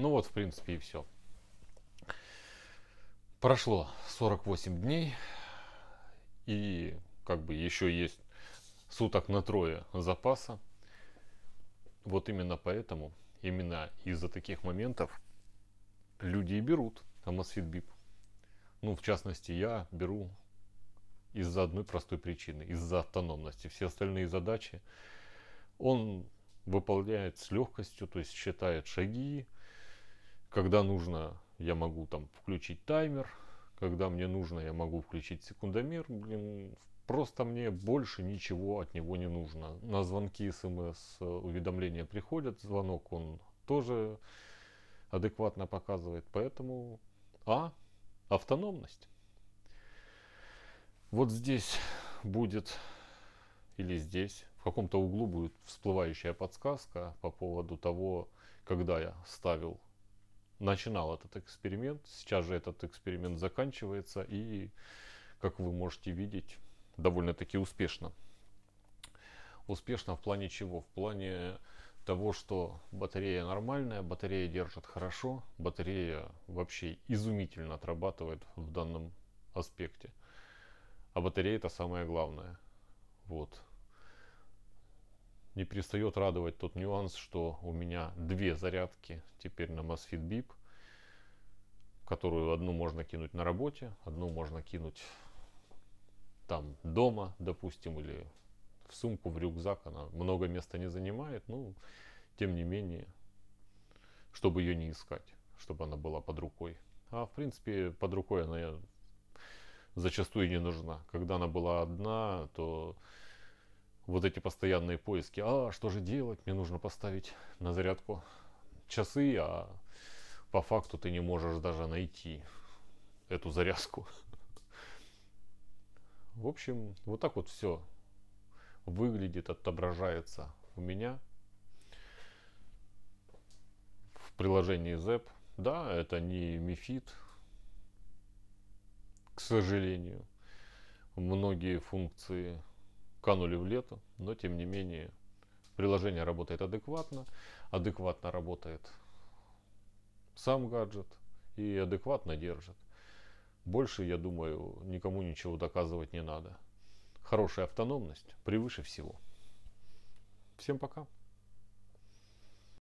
Ну вот, в принципе, и все. Прошло 48 дней. И как бы еще есть суток на трое запаса. Вот именно поэтому, именно из-за таких моментов люди и берут Amazfit Bip. Ну, в частности, я беру из-за одной простой причины, из-за автономности. Все остальные задачи он выполняет с легкостью, то есть считает шаги, когда нужно, я могу там включить таймер. Когда мне нужно, я могу включить секундомер. Блин, просто мне больше ничего от него не нужно. На звонки смс э, уведомления приходят. Звонок он тоже адекватно показывает. Поэтому... А. Автономность. Вот здесь будет или здесь в каком-то углу будет всплывающая подсказка по поводу того, когда я ставил начинал этот эксперимент. Сейчас же этот эксперимент заканчивается и, как вы можете видеть, довольно-таки успешно. Успешно в плане чего? В плане того, что батарея нормальная, батарея держит хорошо, батарея вообще изумительно отрабатывает в данном аспекте. А батарея это самое главное. Вот не перестает радовать тот нюанс, что у меня две зарядки теперь на MOSFET BIP, которую одну можно кинуть на работе, одну можно кинуть там дома, допустим, или в сумку, в рюкзак. Она много места не занимает, но ну, тем не менее, чтобы ее не искать, чтобы она была под рукой. А в принципе под рукой она зачастую не нужна. Когда она была одна, то вот эти постоянные поиски. А, что же делать? Мне нужно поставить на зарядку часы, а по факту ты не можешь даже найти эту зарядку. В общем, вот так вот все выглядит, отображается у меня в приложении ZEP. Да, это не Мифит, к сожалению. Многие функции канули в лето, но тем не менее приложение работает адекватно, адекватно работает сам гаджет и адекватно держит. Больше, я думаю, никому ничего доказывать не надо. Хорошая автономность превыше всего. Всем пока.